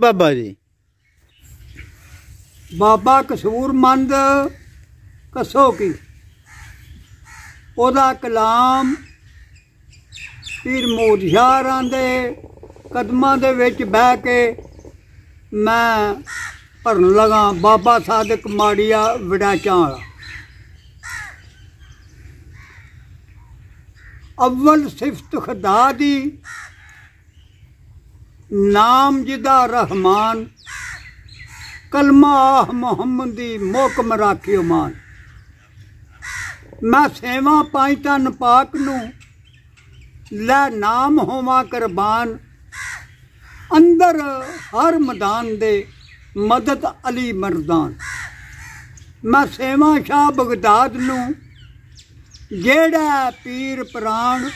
ਬਾਬਾ ਜੀ ਬਾਬਾ ਕਸੂਰਮੰਦ ਕਸੋ ਕੀ ਉਹਦਾ ਕਲਾਮ ਫਿਰ ਮੋਜਹਾਰਾਂ ਦੇ ਕਦਮਾਂ ਦੇ ਵਿੱਚ ਬਹਿ ਕੇ ਮੈਂ ਪੜਨ ਲਗਾ ਬਾਬਾ ਸਾਦਕ ਮਾੜੀਆ ਵਿਡਾਚਾਂ ਅਵਲ ਸਿਫਤ ਖੁਦਾ ਦੀ ਨਾਮ ਜਿਦਾ ਰਹਿਮਾਨ ਕਲਮਾ ਮੁਹੰਮਦੀ ਮੋਕਮ ਰਾਖਿਓ ਮਾਨ ਮੈਂ ਸੇਵਾ ਪਾਈ ਤਨ ਪਾਕ ਨੂੰ ਲੈ ਨਾਮ ਹੋਵਾ ਕੁਰਬਾਨ ਅੰਦਰ ਹਰ ਮੈਦਾਨ ਦੇ ਮਦਦ ਅਲੀ ਮਰਦਾਨ ਮੈਂ ਸੇਵਾ ਸ਼ਾ ਬਗਦਾਦ ਨੂੰ ਜਿਹੜਾ ਪੀਰ ਪ੍ਰਾਣ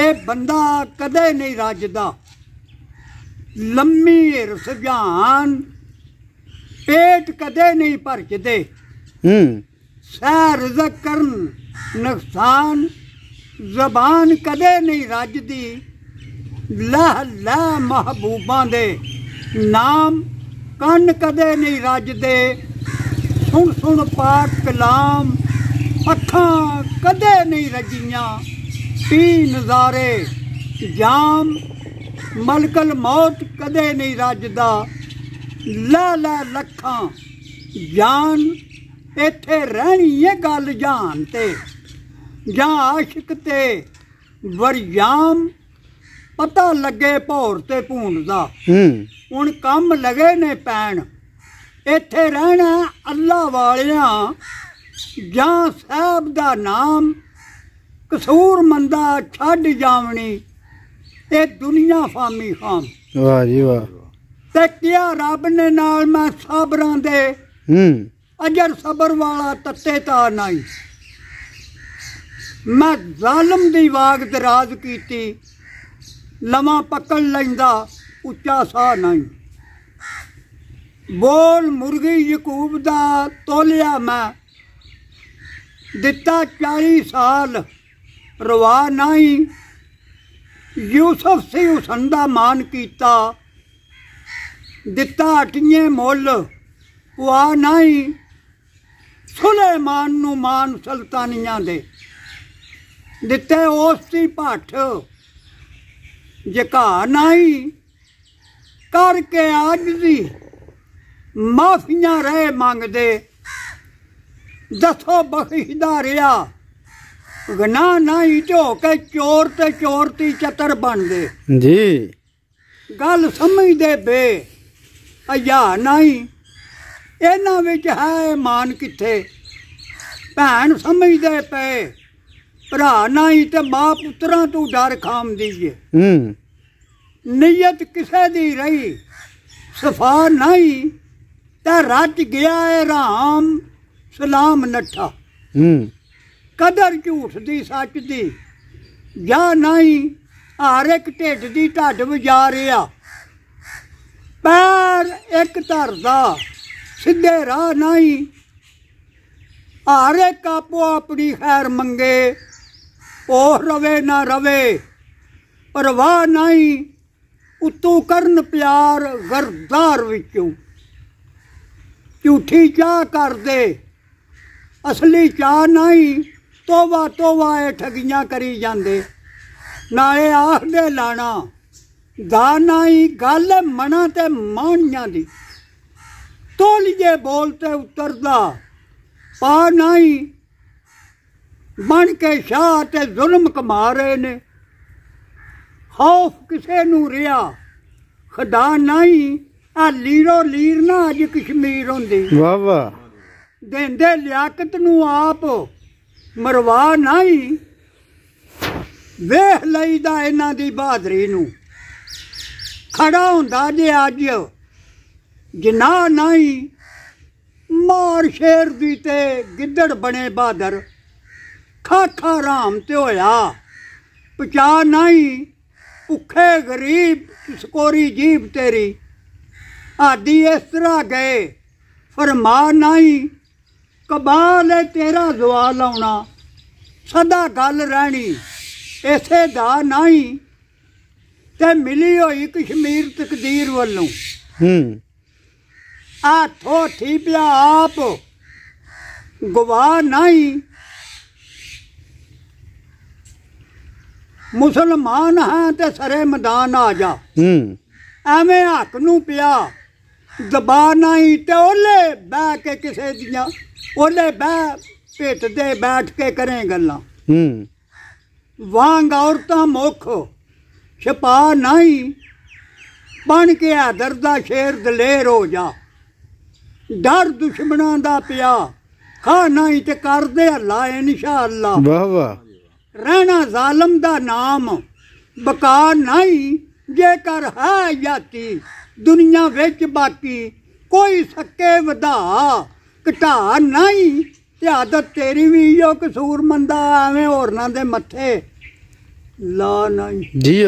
ਇਹ ਬੰਦਾ ਕਦੇ ਨਹੀਂ ਰੱਜਦਾ ਲੰਮੀ ਰੁਝਾਨ ਪੇਟ ਕਦੇ ਨਹੀਂ ਭਰ ਕਿਤੇ ਹੂੰ ਸਹਿ ਰਜ਼ਕ ਕਰਨ ਨੁਕਸਾਨ ਜ਼ਬਾਨ ਕਦੇ ਨਹੀਂ ਰੱਜਦੀ ਲਹ ਲਹ ਮਹਬੂਬਾਂ ਦੇ ਨਾਮ ਕੰਨ ਕਦੇ ਨਹੀਂ ਰੱਜਦੇ ਸੁਣ ਸੁਣ ਪਾਕ ਕਲਾਮ ਅੱਖਾਂ ਕਦੇ ਨਹੀਂ ਰਜੀਆਂ ਪੀ ਨਜ਼ਾਰੇ ਜਾਮ ਮਲਕਲ ਮੌਤ ਕਦੇ ਨਹੀਂ ਰੱਜਦਾ ਲਾ ਲਾ ਲੱਖਾਂ ਜਾਨ ਇੱਥੇ ਰਹਿਣੀ ਇਹ ਗੱਲ ਜਾਣ ਤੇ ਜਾਂ ਆਸ਼ਿਕ ਤੇ ਵਰਯਾਮ ਪਤਾ ਲੱਗੇ ਭੌਰ ਤੇ ਭੂਣ ਦਾ ਹੁਣ ਕੰਮ ਲਗੇ ਨੇ ਪੈਣ ਇੱਥੇ ਰਹਿਣਾ ਅੱਲਾ ਵਾਲਿਆਂ ਜਾਂ ਸਾਹਿਬ ਦਾ ਨਾਮ ਕਸੂਰ ਮੰਦਾ ਛੱਡ ਜਾਵਣੀ ਇਹ ਦੁਨੀਆ ਫਾਮੀ ਖਾਮ ਵਾਹ ਜੀ ਵਾਹ ਤੇ ਕਿਆ ਰੱਬ ਨੇ ਨਾਲ ਮੈਂ ਸਬਰਾਂ ਦੇ ਹੂੰ ਅਜਰ ਸਬਰ ਵਾਲਾ ਤੱਤੇ ਤਾਂ ਨਹੀਂ ਮੈਂ ਜ਼ਾਲਮ ਦੀ ਵਾਗ ਦਰਾਜ਼ ਕੀਤੀ ਲਮਾ ਪਕੜ ਲੈਂਦਾ ਉੱਚਾ ਸਾਹ ਨਹੀਂ ਬੋਲ ਮੁਰਗੀ ਯਕੂਬ ਦਾ ਤੋਲਿਆ ਮੈਂ ਦਿੱਤਾ 40 ਸਾਲ ਰਵਾ ਨਹੀਂ ਯੂਸਫ ਸੀ ਹੁਸਨ ਦਾ ਮਾਨ ਕੀਤਾ ਦਿੱਤਾ ਅਟੀਏ ਮੁੱਲ ਪੁਆ ਨਹੀਂ ਸੁਲੇਮਾਨ ਨੂੰ ਮਾਨ ਸੁਲਤਾਨੀਆਂ ਦੇ ਦਿੱਤੇ ਉਸ ਦੀ ਭੱਠ ਜਿਕਾ ਨਹੀਂ ਕਰਕੇ ਅੱਜ ਦੀ ਮਾਫੀਆਂ ਰਹਿ ਮੰਗਦੇ ਦੱਸੋ ਬਖੀਦਾ ਰਿਆ ਗਨਾ ਨਹੀਂ ਝੋ ਕੇ ਚੋਰ ਤੇ ਚੋਰ ਤੀ ਚਤਰ ਬਣਦੇ ਜੀ ਗੱਲ ਸਮਝਦੇ ਬੇ ਅਯਾ ਨਹੀਂ ਇਹਨਾਂ ਵਿੱਚ ਹੈ ਮਾਨ ਕਿੱਥੇ ਭੈਣ ਸਮਝਦੇ ਪਏ ਭਰਾ ਨਹੀਂ ਤੇ ਮਾਂ ਪੁੱਤਰਾਂ ਤੋਂ ਡਰ ਖਾਮਦੀ ਏ ਹੂੰ ਨੀਅਤ ਕਿਸੇ ਦੀ ਰਹੀ ਸਫਾ ਨਹੀਂ ਤਾਂ ਰੱਜ ਗਿਆ ਏ ਰਾਮ ਸਲਾਮ ਨੱਠਾ ਹੂੰ ਕਦਰ ਝੂਠ ਦੀ ਸੱਚ ਦੀ ਜਾਂ ਨਹੀਂ ਹਰ ਇੱਕ ਢਿੱਡ ਦੀ ਢੱਡ ਵਜਾ ਰਿਆ ਪੈਰ ਇੱਕ ਦਾ ਸਿੱਧੇ ਰਾਹ ਨਹੀਂ ਹਰ ਇੱਕ ਆਪੋ ਆਪਣੀ ਖੈਰ ਮੰਗੇ ਉਹ ਰਵੇ ਨਾ ਰਵੇ ਪਰਵਾਹ ਨਹੀਂ ਉਤੋਂ ਕਰਨ ਪਿਆਰ ਗਰਦਾਰ ਵਿੱਚੋਂ ਝੂਠੀ ਚਾਹ ਕਰਦੇ ਅਸਲੀ ਚਾਹ ਨਹੀਂ ਤੋਬਾ ਤੋਬਾ ਇਹ ਠਗੀਆਂ ਕਰੀ ਜਾਂਦੇ ਨਾਲੇ ਆਖਦੇ ਲਾਣਾ ਦਾਣਾ ਹੀ ਗੱਲ ਮਣਾ ਤੇ ਮਾਣੀਆਂ ਦੀ ਤੋਲੀਏ ਬੋਲ ਤੇ ਉਤਰਦਾ ਪਾ ਨਹੀਂ ਬਣ ਕੇ ਸ਼ਾਹ ਤੇ ਜ਼ੁਲਮ ਕਮਾ ਰਹੇ ਨੇ ਖੌਫ ਕਿਸੇ ਨੂੰ ਰਿਆ ਖਦਾ ਨਹੀਂ ਆ ਲੀਰੋ ਲੀਰ ਨਾ ਅੱਜ ਕਸ਼ਮੀਰ ਹੁੰਦੀ ਵਾ ਵਾ ਦੇਂਦੇ ਲਿਆਕਤ ਨੂੰ ਆਪ ਮਰਵਾ ਨਹੀਂ ਵੇਖ ਲਈਦਾ ਇਹਨਾਂ ਦੀ ਬਹਾਦਰੀ ਨੂੰ ਖੜਾ ਹੁੰਦਾ ਜੇ ਅੱਜ ਜਿਨਾ ਨਹੀਂ ਮਾਰ ਸ਼ੇਰ ਦੀ ਤੇ ਗਿੱਦੜ ਬਣੇ ਬਹਾਦਰ ਖਾਖਾ ਰਾਮ ਤੇ ਹੋਇਆ ਪਚਾ ਨਹੀਂ ਭੁੱਖੇ ਗਰੀਬ ਸਕੋਰੀ ਜੀਬ ਤੇਰੀ ਆਦੀ ਇਸ ਤਰ੍ਹਾਂ ਗਏ ਫਰਮਾ ਨਹੀਂ ਕਬਾਲ ਹੈ ਤੇਰਾ ਜ਼ਵਾਲ ਲਾਉਣਾ ਸਦਾ ਗੱਲ ਰਹਿਣੀ ਇਥੇ ਦਾ ਨਹੀਂ ਤੇ ਮਿਲੀ ਹੋਈ ਕਸ਼ਮੀਰ ਤਕਦੀਰ ਵੱਲੋਂ ਹੂੰ ਆ ਥੋਠੀ ਪਿਆ ਆਪ ਗਵਾ ਨਹੀਂ ਮੁਸਲਮਾਨ ਹਾਂ ਤੇ ਸਰੇ ਮੈਦਾਨ ਆ ਜਾ ਹੂੰ ਐਵੇਂ ਹੱਕ ਨੂੰ ਪਿਆ ਦਬਾ ਨਹੀਂ ਤੇ ਓਲੇ ਬਹਿ ਕੇ ਕਿਸੇ ਦੀਆਂ ਓਲੇ ਬਹਿ ਪਿੱਟ ਦੇ ਬੈਠ ਕੇ ਕਰੇ ਗੱਲਾਂ ਹੂੰ ਵਾਂਗ ਔਰਤਾਂ ਮੁਖ ਛਪਾ ਨਹੀਂ ਬਣ ਕੇ ਆ ਦਰਦਾ ਸ਼ੇਰ ਦਲੇਰ ਹੋ ਜਾ ਡਰ ਦੁਸ਼ਮਣਾਂ ਦਾ ਪਿਆ ਖਾ ਨਹੀਂ ਤੇ ਕਰਦੇ ਅੱਲਾ ਅੱਲਾ ਵਾਹ ਵਾਹ ਰਹਿਣਾ ਜ਼ਾਲਮ ਦਾ ਨਾਮ ਬਕਾ ਨਹੀਂ ਜੇਕਰ ਹੈ ਯਾਤੀ ਦੁਨੀਆ ਵਿੱਚ ਬਾਕੀ ਕੋਈ ਸੱਕੇ ਵਧਾ ਘਟਾ ਨਹੀਂ ਤੇ ਆਦਤ ਤੇਰੀ ਵੀ ਜੋ ਕਸੂਰ ਮੰਦਾ ਐਵੇਂ ਹੋਰਨਾਂ ਦੇ ਮੱਥੇ ਲਾ ਨਹੀਂ ਜੀ